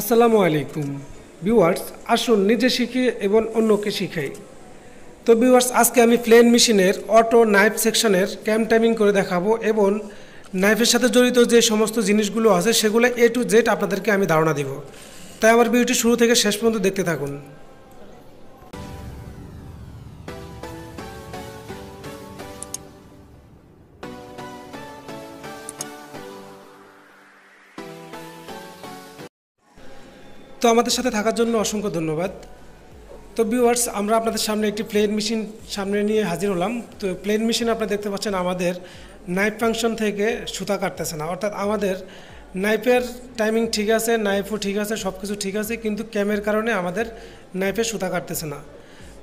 আসসালামু আলাইকুম ভিউয়ার্স আসুন নিজে শিখি এবং অন্যকে শিখাই তো ভিউয়ার্স আজকে আমি প্লেন মেশিনের অটো নাইফ সেকশনের ক্যাম টাইমিং করে দেখাবো এবং নাইফের সাথে জড়িত যে সমস্ত জিনিসগুলো আছে সেগুলো এ টু জেড আপনাদেরকে আমি ধারণা দিব তাই আমার ভিডিওটি শুরু থেকে শেষ পর্যন্ত দেখতে থাকুন তো আমাদের সাথে থাকার জন্য অসংখ্য ধন্যবাদ তো ভিউয়ার্স আমরা আপনাদের সামনে একটি প্লেন মেশিন সামনে নিয়ে হাজির হলাম তো প্লেন মেশিন আপনারা দেখতে পাচ্ছেন আমাদের নাইফ ফাংশন থেকে সুতা কাটতেছে না অর্থাৎ আমাদের নাইফের টাইমিং ঠিক আছে নাইফও ঠিক আছে সব কিছু ঠিক আছে কিন্তু ক্যামের কারণে আমাদের নাইফে সুতা কাটতেছে না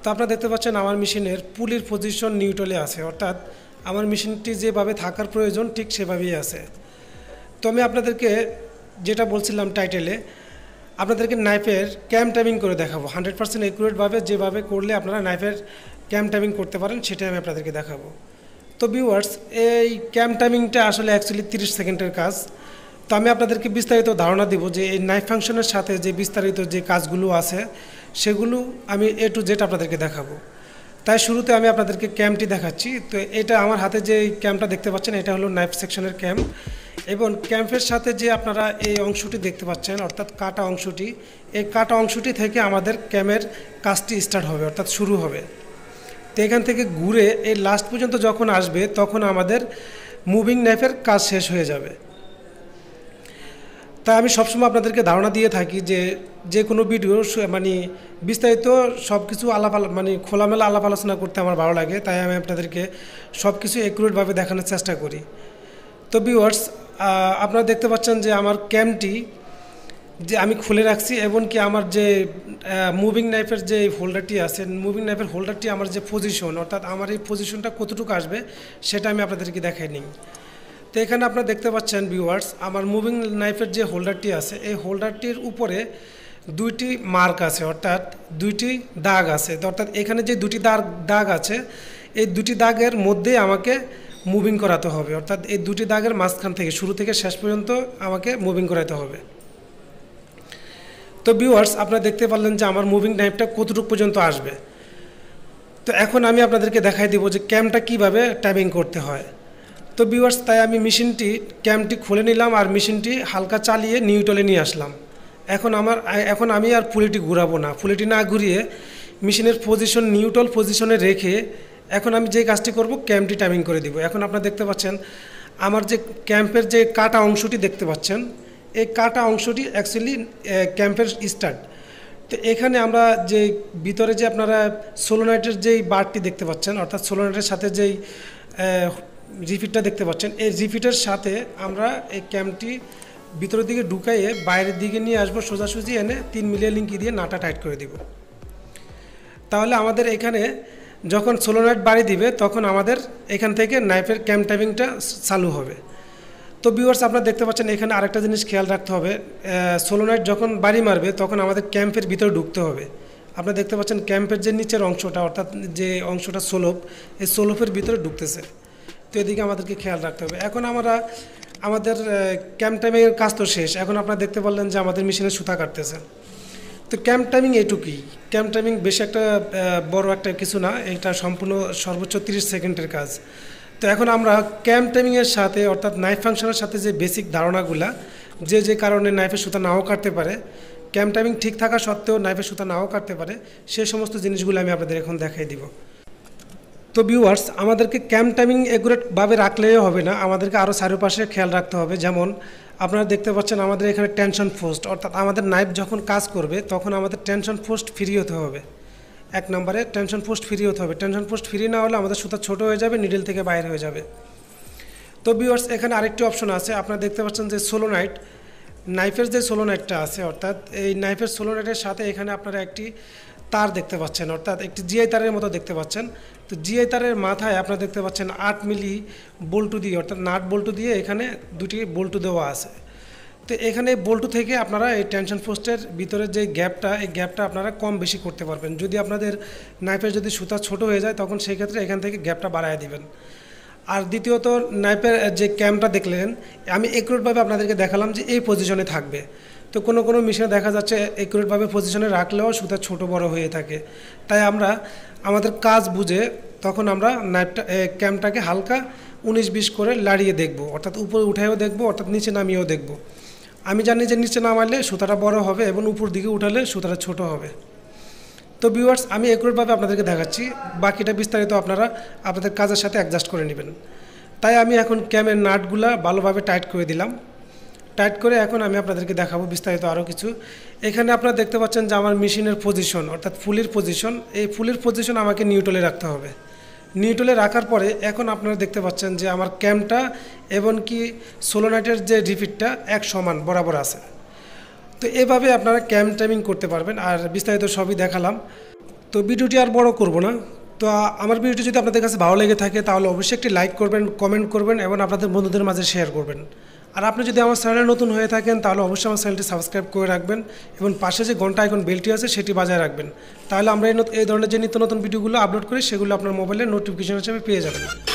তো আপনারা দেখতে পাচ্ছেন আমার মেশিনের পুলির পজিশন নিউট্রালে আছে অর্থাৎ আমার মেশিনটি যেভাবে থাকার প্রয়োজন ঠিক সেভাবেই আছে তো আমি আপনাদেরকে যেটা বলছিলাম টাইটেলে আপনাদেরকে নাইফের ক্যাম টাইমিং করে দেখাবো হান্ড্রেড পার্সেন্ট একুরেটভাবে যেভাবে করলে আপনারা নাইফের ক্যাম টাইমিং করতে পারেন সেটাই আমি আপনাদেরকে দেখাবো তো ভিউয়ার্স এই ক্যাম টাইমিংটা আসলে অ্যাকচুয়ালি তিরিশ সেকেন্ডের কাজ তো আমি আপনাদেরকে বিস্তারিত ধারণা দিব যে এই নাইফ ফাংশনের সাথে যে বিস্তারিত যে কাজগুলো আছে সেগুলো আমি এ টু জেড আপনাদেরকে দেখাবো তাই শুরুতে আমি আপনাদেরকে ক্যাম্পটি দেখাচ্ছি তো এটা আমার হাতে যে ক্যাম্পটা দেখতে পাচ্ছেন এটা হলো নাইফ সেকশনের ক্যাম্প এবং ক্যাম্পের সাথে যে আপনারা এই অংশটি দেখতে পাচ্ছেন অর্থাৎ কাটা অংশটি এই কাটা অংশটি থেকে আমাদের ক্যামের কাজটি স্টার্ট হবে অর্থাৎ শুরু হবে তো এখান থেকে ঘুরে এই লাস্ট পর্যন্ত যখন আসবে তখন আমাদের মুভিং নাইফের কাজ শেষ হয়ে যাবে তাই আমি সবসময় আপনাদেরকে ধারণা দিয়ে থাকি যে যে কোনো ভিডিও মানে বিস্তারিত সব কিছু আলাপ মানে খোলামেলা আলাপ আলোচনা করতে আমার ভালো লাগে তাই আমি আপনাদেরকে সব কিছু একুরেটভাবে দেখানোর চেষ্টা করি তো ভিউয়ার্স আপনারা দেখতে পাচ্ছেন যে আমার ক্যামটি যে আমি খুলে রাখছি এবং কি আমার যে মুভিং নাইফের যে হোল্ডারটি আছে মুভিং নাইফের হোল্ডারটি আমার যে পজিশন অর্থাৎ আমার এই পজিশনটা কতটুকু আসবে সেটা আমি আপনাদেরকে দেখাই নিই তো এখানে আপনারা দেখতে পাচ্ছেন ভিউয়ার্স আমার মুভিং নাইফের যে হোল্ডারটি আছে এই হোল্ডারটির উপরে দুইটি মার্ক আছে অর্থাৎ দুইটি দাগ আছে অর্থাৎ এখানে যে দুটি দাগ দাগ আছে এই দুটি দাগের মধ্যে আমাকে মুভিং করাতে হবে অর্থাৎ এই দুটি দাগের মাঝখান থেকে শুরু থেকে শেষ পর্যন্ত আমাকে মুভিং করাতে হবে তো ভিউয়ার্স আপনারা দেখতে পারলেন যে আমার মুভিং টাইপটা কতটুকু পর্যন্ত আসবে তো এখন আমি আপনাদেরকে দেখাই দেবো যে ক্যামটা কিভাবে টাইপিং করতে হয় তো ভিউয়ার্স তাই আমি মেশিনটি ক্যামটি খুলে নিলাম আর মেশিনটি হালকা চালিয়ে নিউটলে নিয়ে আসলাম এখন আমার এখন আমি আর পুলিটি ঘুরাবো না পুলিটি না ঘুরিয়ে মেশিনের পজিশন নিউটল পজিশনে রেখে এখন আমি যে কাজটি করব ক্যাম্পটি টাইমিং করে দিব এখন আপনারা দেখতে পাচ্ছেন আমার যে ক্যাম্পের যে কাটা অংশটি দেখতে পাচ্ছেন এই কাটা অংশটি অ্যাকচুয়ালি ক্যাম্পের স্টার্ট তো এখানে আমরা যে ভিতরে যে আপনারা সোলোনাইটের যেই বারটি দেখতে পাচ্ছেন অর্থাৎ সোলোনাইটের সাথে যেই রিফিটটা দেখতে পাচ্ছেন এই রিফিটের সাথে আমরা এই ক্যাম্পটি ভিতরের দিকে ঢুকাইয়ে বাইরের দিকে নিয়ে আসবো সোজাসুজি এনে তিন মিলিয়ে লিঙ্কি দিয়ে নাটা টাইট করে দিব তাহলে আমাদের এখানে যখন সোলোনাইট বাড়ি দিবে তখন আমাদের এখান থেকে নাইফের ক্যাম্প টাইমিংটা চালু হবে তো ভিউয়ার্স আপনারা দেখতে পাচ্ছেন এখানে আরেকটা জিনিস খেয়াল রাখতে হবে সোলোনাইট যখন বাড়ি মারবে তখন আমাদের ক্যাম্পের ভিতরে ঢুকতে হবে আপনারা দেখতে পাচ্ছেন ক্যাম্পের যে নিচের অংশটা অর্থাৎ যে অংশটা সোলোপ এই সোলোপের ভিতরে ঢুকতেছে তো এদিকে আমাদেরকে খেয়াল রাখতে হবে এখন আমরা আমাদের ক্যাম্প টাইমের কাজ তো শেষ এখন আপনারা দেখতে পারলেন যে আমাদের মেশিনে সুতা কাটতেছে তো ক্যাম্প টাইমিং এটুকুই ক্যাম্প টাইমিং বেশ একটা বড় একটা কিছু না এটা সম্পূর্ণ সর্বোচ্চ তিরিশ সেকেন্ডের কাজ তো এখন আমরা ক্যাম্প টাইমিংয়ের সাথে অর্থাৎ নাইফ ফাংশনের সাথে যে বেসিক ধারণাগুলা যে যে কারণে নাইফের সুতা নাও কাটতে পারে ক্যাম্প টাইমিং ঠিক থাকা সত্ত্বেও নাইফের সুতা নাও কাটতে পারে সে সমস্ত জিনিসগুলো আমি আপনাদের এখন দেখাই দিব তো ভিউয়ার্স আমাদেরকে ক্যাম্প টাইমিং একুরেটভাবে রাখলেও হবে না আমাদেরকে আরও চারিপাশে খেয়াল রাখতে হবে যেমন আপনারা দেখতে পাচ্ছেন আমাদের এখানে টেনশন পোস্ট অর্থাৎ আমাদের নাইফ যখন কাজ করবে তখন আমাদের টেনশন পোস্ট ফ্রি হতে হবে এক নম্বরে টেনশন পোস্ট ফ্রি হতে হবে টেনশন পোস্ট ফ্রি না হলে আমাদের সুতা ছোট হয়ে যাবে নিডেল থেকে বাইরে হয়ে যাবে তো ভিউয়ার্স এখানে আরেকটি অপশন আছে আপনারা দেখতে পাচ্ছেন যে সোলো নাইট নাইফের যে সোলো নাইটটা আছে অর্থাৎ এই নাইফের সোলো নাইটের সাথে এখানে আপনারা একটি তার দেখতে পাচ্ছেন অর্থাৎ একটি জিআই তারের মতো দেখতে পাচ্ছেন তো জিআই তারের মাথায় আপনারা দেখতে পাচ্ছেন আট মিলি বল্টু দিয়ে অর্থাৎ নাট বল্টু দিয়ে এখানে দুটি বল্টু দেওয়া আছে তো এখানে বল্টু থেকে আপনারা এই টেনশন পোস্টের ভিতরে যে গ্যাপটা এই গ্যাপটা আপনারা কম বেশি করতে পারবেন যদি আপনাদের নাইফের যদি সুতা ছোট হয়ে যায় তখন সেই ক্ষেত্রে এখান থেকে গ্যাপটা বাড়ায় দিবেন আর দ্বিতীয়ত নাইফের যে ক্যাম্পটা দেখলেন আমি একরোটভাবে আপনাদেরকে দেখালাম যে এই পজিশনে থাকবে তো কোনো কোনো মেশিনে দেখা যাচ্ছে একুরেটভাবে পজিশনে রাখলেও সুতা ছোট বড় হয়ে থাকে তাই আমরা আমাদের কাজ বুঝে তখন আমরা নাইটটা ক্যাম্পটাকে হালকা উনিশ বিশ করে লাড়িয়ে দেখব অর্থাৎ উপরে উঠেও দেখব অর্থাৎ নিচে নামিয়েও দেখব আমি জানি যে নিচে নামালে সুতাটা বড় হবে এবং উপর দিকে উঠালে সুতাটা ছোট হবে তো ভিউয়ার্স আমি একুরেটভাবে আপনাদেরকে দেখাচ্ছি বাকিটা বিস্তারিত আপনারা আপনাদের কাজের সাথে অ্যাডজাস্ট করে নেবেন তাই আমি এখন ক্যামের নাটগুলা ভালোভাবে টাইট করে দিলাম টাইট করে এখন আমি আপনাদেরকে দেখাবো বিস্তারিত আরও কিছু এখানে আপনারা দেখতে পাচ্ছেন যে আমার মেশিনের পজিশন অর্থাৎ ফুলের পজিশন এই ফুলের পজিশন আমাকে নিউটলে রাখতে হবে নিউটলে রাখার পরে এখন আপনারা দেখতে পাচ্ছেন যে আমার ক্যাম্পটা এবং কি সোলোনাইটের যে রিপিটটা এক সমান বরাবর আছে তো এভাবে আপনারা ক্যাম্প টাইমিং করতে পারবেন আর বিস্তারিত সবই দেখালাম তো ভিডিওটি আর বড় করব না তো আমার ভিডিওটি যদি আপনাদের কাছে ভালো লেগে থাকে তাহলে অবশ্যই একটি লাইক করবেন কমেন্ট করবেন এবং আপনাদের বন্ধুদের মাঝে শেয়ার করবেন আর আপনি যদি আমার চ্যানেলে নতুন হয়ে থাকেন তাহলে অবশ্যই আমার চ্যানেলটি সাবস্ক্রাইব করে রাখবেন এবং পাশে যে ঘন্টা এখন বেলটি আছে সেটি বাজায় রাখবেন তাহলে আমরা এই ধরনের যে নিত্য নতুন ভিডিওগুলো আপলোড করি সেগুলো আপনার মোবাইলে নোটিফিকেশন হিসেবে পেয়ে যাবেন